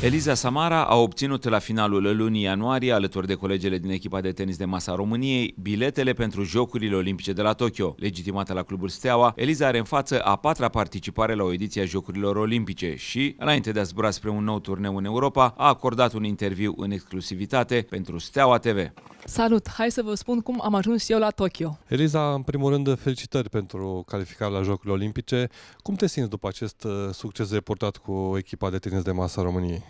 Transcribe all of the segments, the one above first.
Eliza Samara a obținut la finalul lunii ianuarie, alături de colegele din echipa de tenis de masa României, biletele pentru Jocurile Olimpice de la Tokyo. Legitimată la clubul Steaua, Eliza are în față a patra participare la o ediție a Jocurilor Olimpice și, înainte de a zbura spre un nou turneu în Europa, a acordat un interviu în exclusivitate pentru Steaua TV. Salut! Hai să vă spun cum am ajuns eu la Tokyo. Eliza, în primul rând, felicitări pentru calificarea la Jocurile Olimpice. Cum te simți după acest uh, succes reportat cu echipa de tenis de masă României?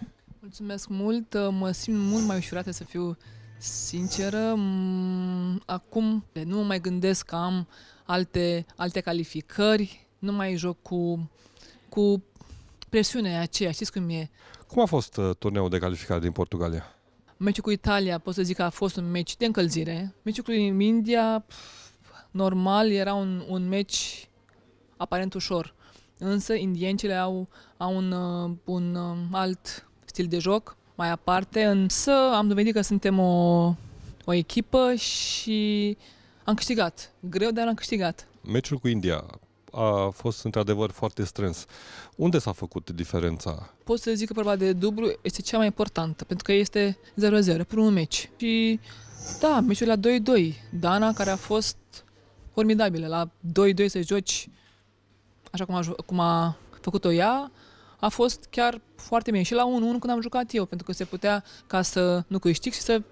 Mulțumesc mult, uh, mă simt mult mai ușurată să fiu sinceră. Mm, acum nu mai gândesc că am alte, alte calificări, nu mai joc cu, cu presiunea aceea, știți cum e? Cum a fost uh, turneul de calificare din Portugalia? Meciul cu Italia, pot să zic că a fost un meci de încălzire. Meciul cu India, normal, era un, un meci aparent ușor. Însă indiencele au, au un, uh, un alt stil de joc mai aparte, însă am dovedit că suntem o, o echipă și am câștigat. Greu, dar am câștigat. Meciul cu India a fost într-adevăr foarte strâns. Unde s-a făcut diferența? Pot să zic că vorba de dublu este cea mai importantă, pentru că este 0-0, primul meci. Și da, meciul la 2-2. Dana, care a fost formidabilă, la 2-2 să joci așa cum a, cum a făcut-o ea, a fost chiar foarte bine. Și la 1-1 când am jucat eu, pentru că se putea ca să nu câștig și să,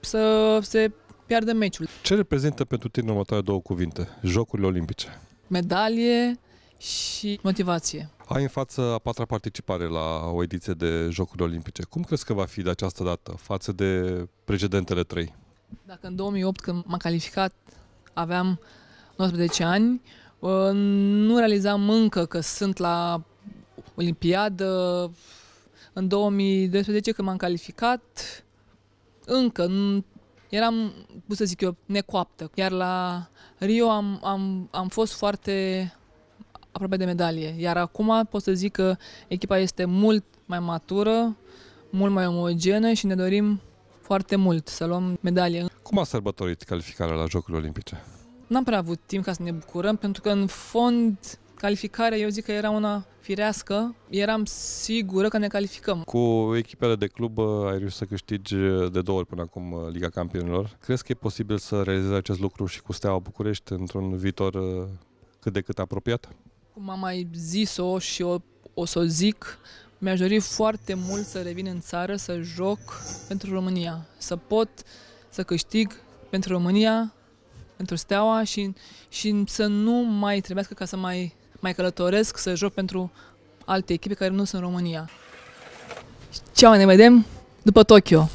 să se piardă meciul. Ce reprezintă pentru tine următoarele două cuvinte? Jocurile olimpice. Medalie și motivație. Ai în față a patra participare la o ediție de Jocurile Olimpice. Cum crezi că va fi de această dată față de precedentele trei? Dacă în 2008, când m-am calificat, aveam 19 ani, uh, nu realizam încă că sunt la olimpiadă. În 2012, când m-am calificat, încă nu eram, cum să zic eu, necoaptă. Iar la Rio am, am, am fost foarte aproape de medalie. Iar acum pot să zic că echipa este mult mai matură, mult mai omogenă și ne dorim foarte mult să luăm medalie. Cum a sărbătorit calificarea la Jocurile Olimpice? N-am prea avut timp ca să ne bucurăm, pentru că în fond Calificarea, eu zic că era una firească. Eram sigură că ne calificăm. Cu echipele de club uh, ai reușit să câștigi uh, de două ori până acum uh, Liga Campionilor. Crezi că e posibil să realizezi acest lucru și cu Steaua București într-un viitor cât de cât apropiat? Cum am mai zis-o și o, o să o zic, mi-aș dori foarte mult să revin în țară, să joc pentru România, să pot să câștig pentru România, pentru Steaua și, și să nu mai trebuiască ca să mai mai călătoresc, să joc pentru alte echipe care nu sunt în România. Ceau, ne vedem după Tokyo!